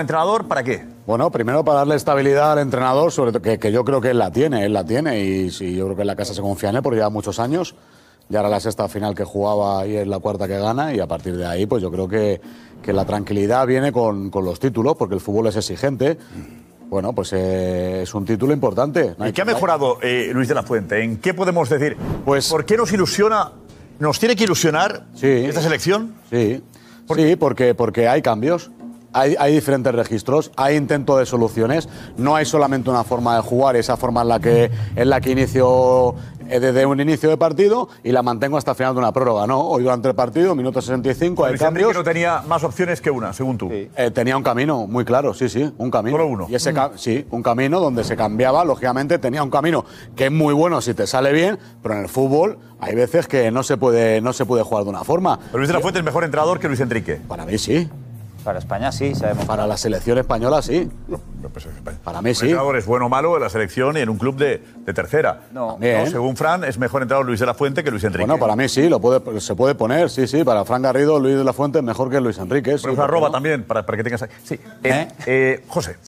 entrenador para qué? Bueno, primero para darle estabilidad al entrenador, sobre que, yo creo que él la tiene, él la tiene y yo creo que en la casa se confía en él porque lleva muchos años. Ya era la sexta final que jugaba y es la cuarta que gana y a partir de ahí pues yo creo que, la tranquilidad viene con, los títulos porque el fútbol es exigente. Bueno, pues eh, es un título importante. ¿Y qué ha mejorado eh, Luis de la Fuente? ¿En qué podemos decir? Pues, ¿Por qué nos ilusiona, nos tiene que ilusionar esta selección? Sí, sí porque, porque hay cambios hay, diferentes registros, hay intento de soluciones, no hay solamente una forma de jugar, esa forma en la que, en la que inicio eh, desde un inicio de partido y la mantengo hasta el final de una prórroga, ¿no? Hoy durante el partido, minuto 65, hay Luis Enrique no tenía más opciones que una, según tú. Eh, tenía un camino muy claro, sí, sí, un camino. Solo uno. Y ese mm. Sí, un camino donde se cambiaba, lógicamente tenía un camino que es muy bueno si te sale bien, pero en el fútbol hay veces que no se puede, no se puede jugar de una forma. Pero Luis de la Fuente es mejor entrenador que Luis Enrique. Para mí sí. Para España sí, sabemos. Para la selección española sí. Pues para mí sí. entrenador es bueno o malo en la selección y en un club de, tercera. No. Según Fran, es mejor entrar Luis de la Fuente que Luis Enrique. Bueno, para mí sí, lo puede, se puede poner, sí, sí. Para Fran Garrido, Luis de la Fuente es mejor que Luis Enrique. Sí, Pero una arroba también, para, que tengas... Sí. ¿Eh? Eh, eh, José.